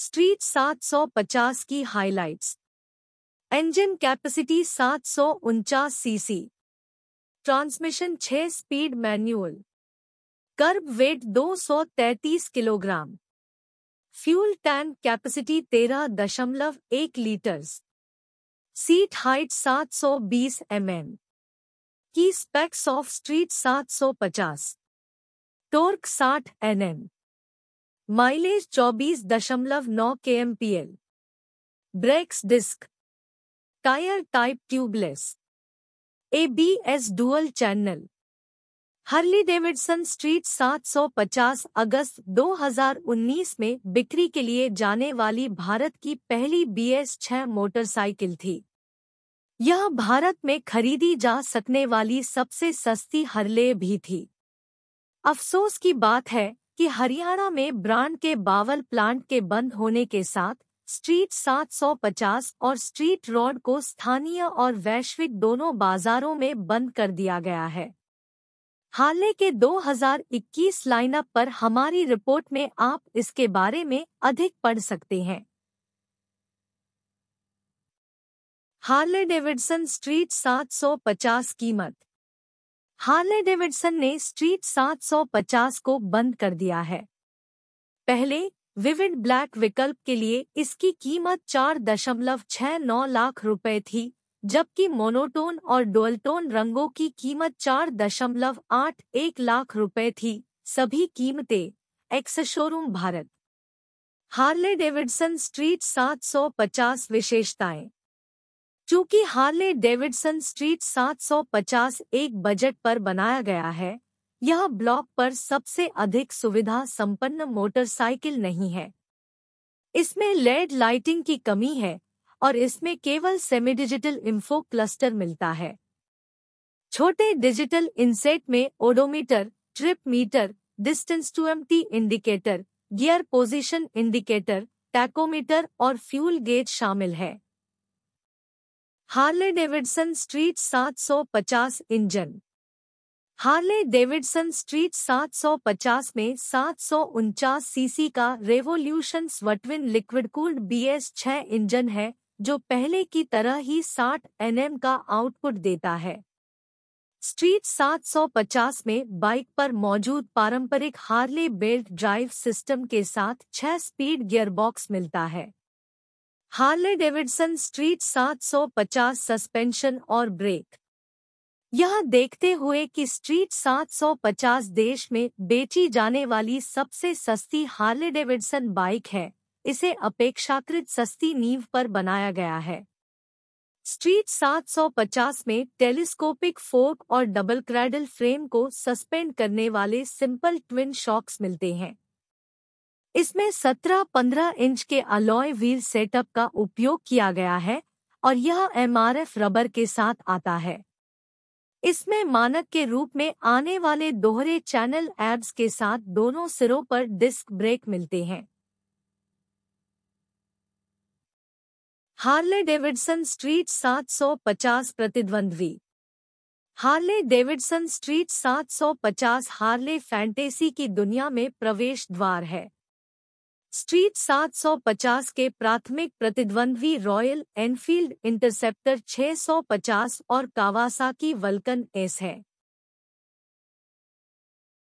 street 750 की highlights engine capacity सात CC transmission 6 speed manual kerb weight 233 kilogram fuel tank capacity 13.1 litres seat height 720 mm की specs of street 750 torque 60 N M mileage चौबीस दशमलव नौ K M P L brakes disc tyre type tubeless A B S dual channel Harley Davidson street 750 अगस्त 2019 में बिक्री के लिए जाने वाली भारत की पहली बी एस छह मोटरसाइकिल थी यह भारत में खरीदी जा सकने वाली सबसे सस्ती हरले भी थी अफसोस की बात है कि हरियाणा में ब्रांड के बावल प्लांट के बंद होने के साथ स्ट्रीट 750 और स्ट्रीट रोड को स्थानीय और वैश्विक दोनों बाजारों में बंद कर दिया गया है हाल के 2021 लाइनअप पर हमारी रिपोर्ट में आप इसके बारे में अधिक पढ़ सकते हैं हार्ले डेविडसन स्ट्रीट 750 कीमत हार्ले डेविडसन ने स्ट्रीट 750 को बंद कर दिया है पहले विविड ब्लैक विकल्प के लिए इसकी कीमत चार दशमलव छह नौ लाख रुपए थी जबकि मोनोटोन और डोल्टोन रंगों की कीमत चार दशमलव आठ एक लाख रुपए थी सभी कीमतें एक्स शोरूम भारत हार्ले डेविडसन स्ट्रीट 750 विशेषताएं चूंकि हार्ले डेविडसन स्ट्रीट 750 एक बजट पर बनाया गया है यह ब्लॉक पर सबसे अधिक सुविधा संपन्न मोटरसाइकिल नहीं है इसमें लेड लाइटिंग की कमी है और इसमें केवल सेमी डिजिटल इन्फो क्लस्टर मिलता है छोटे डिजिटल इंसेट में odometer trip meter distance to M T indicator gear position indicator tachometer और फ्यूल गेज शामिल है Harley Davidson street 750 engine Harley Davidson street 750 में सात सीसी का रेवोल्यूशन स्वटविन लिक्विड कूल्ड बीएस 6 इंजन है जो पहले की तरह ही 60 एनएम का आउटपुट देता है स्ट्रीट 750 में बाइक पर मौजूद पारंपरिक हार्ले बेल्ट ड्राइव सिस्टम के साथ 6 स्पीड गियरबॉक्स मिलता है हार्ले डेविडसन स्ट्रीट 750 सस्पेंशन और ब्रेक यह देखते हुए कि स्ट्रीट 750 देश में बेची जाने वाली सबसे सस्ती हार्ले डेविडसन बाइक है इसे अपेक्षाकृत सस्ती नींव पर बनाया गया है स्ट्रीट 750 में टेलीस्कोपिक फोर्क और डबल क्रैडल फ्रेम को सस्पेंड करने वाले सिंपल ट्विन शॉक्स मिलते हैं इसमें 17-15 इंच के अलॉय व्हील सेटअप का उपयोग किया गया है और यह एमआरएफ रबर के साथ आता है इसमें मानक के रूप में आने वाले दोहरे चैनल एब्स के साथ दोनों सिरों पर डिस्क ब्रेक मिलते हैं हार्ले डेविडसन स्ट्रीट 750 प्रतिद्वंद्वी Harley Davidson street 750 Harley fantasy की दुनिया में प्रवेश द्वार है स्ट्रीट 750 के प्राथमिक प्रतिद्वंद्वी रॉयल एनफील्ड इंटरसेप्टर 650 और कावासाकी वल्कन एस है